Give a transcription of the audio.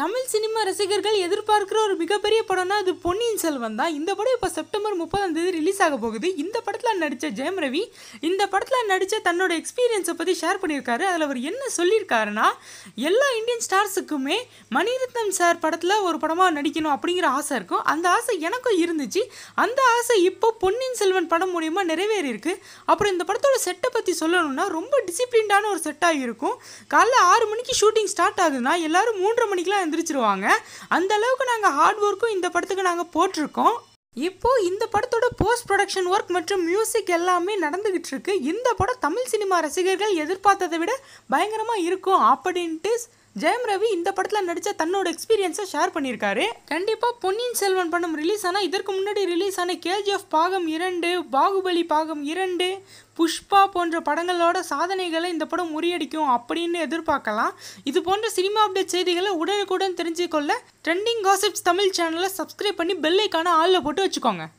Tamil cinema ரசிகர்கள் எதிர்பார்க்குற ஒரு மிகப்பெரிய படம்னா அது பொன்னியின் செல்வன் தான் இந்த படம் இப்போ செப்டம்பர் முப்பதாம் தேதி ரிலீஸ் ஆக போகுது இந்த படத்தில் நடித்த ஜெயம் ரவி இந்த படத்தில் நடித்த தன்னோட எக்ஸ்பீரியன்ஸை பற்றி ஷேர் பண்ணியிருக்காரு அதில் அவர் என்ன சொல்லியிருக்காருன்னா எல்லா இந்தியன் ஸ்டார்ஸுக்குமே மணிரத்னம் சார் படத்தில் ஒரு படமாக நடிக்கணும் அப்படிங்கிற ஆசை இருக்கும் அந்த ஆசை எனக்கும் இருந்துச்சு அந்த ஆசை இப்போ பொன்னியின் செல்வன் படம் மூலிமா நிறைவேறியிருக்கு அப்புறம் இந்த படத்தோட செட்டை பற்றி சொல்லணும்னா ரொம்ப டிசிப்ளின்டான ஒரு செட்டாக இருக்கும் காலைல ஆறு மணிக்கு ஷூட்டிங் ஸ்டார்ட் ஆகுதுன்னா எல்லோரும் மூன்றரை மணிக்கெலாம் எந்திரிச்சிருவாங்க அந்த அளவுக்கு நாங்கள் ஹார்ட் ஒர்க்கும் இந்த படத்துக்கு நாங்கள் போட்டிருக்கோம் இப்போ இந்த படத்தோட போஸ்ட் ப்ரொடக்ஷன் ஒர்க் மற்றும் மியூசிக் எல்லாமே நடந்துகிட்டு இருக்கு இந்த படம் தமிழ் சினிமா ரசிகர்கள் எதிர்பார்த்ததை விட பயங்கரமாக இருக்கும் அப்படின்ட்டு ஜெயம் ரவி இந்த படத்தில் நடித்த தன்னோட எக்ஸ்பீரியன்ஸை ஷேர் பண்ணியிருக்காரு கண்டிப்பாக பொன்னியின் செல்வன் படம் ரிலீஸ் ஆனால் இதற்கு முன்னாடி ரிலீஸ் ஆன கேஜிஎஃப் பாகம் இரண்டு பாகுபலி பாகம் இரண்டு புஷ்பா போன்ற படங்களோட சாதனைகளை இந்த படம் முறியடிக்கும் அப்படின்னு எதிர்பார்க்கலாம் இது போன்ற சினிமா அப்டேட் செய்திகளை உடனுக்குடன் தெரிஞ்சுக்கொள்ள ட்ரெண்டிங் காசிப்ஸ் தமிழ் சேனலை சப்ஸ்கிரைப் பண்ணி பெல்லைக்கான ஆளில் போட்டு வச்சுக்கோங்க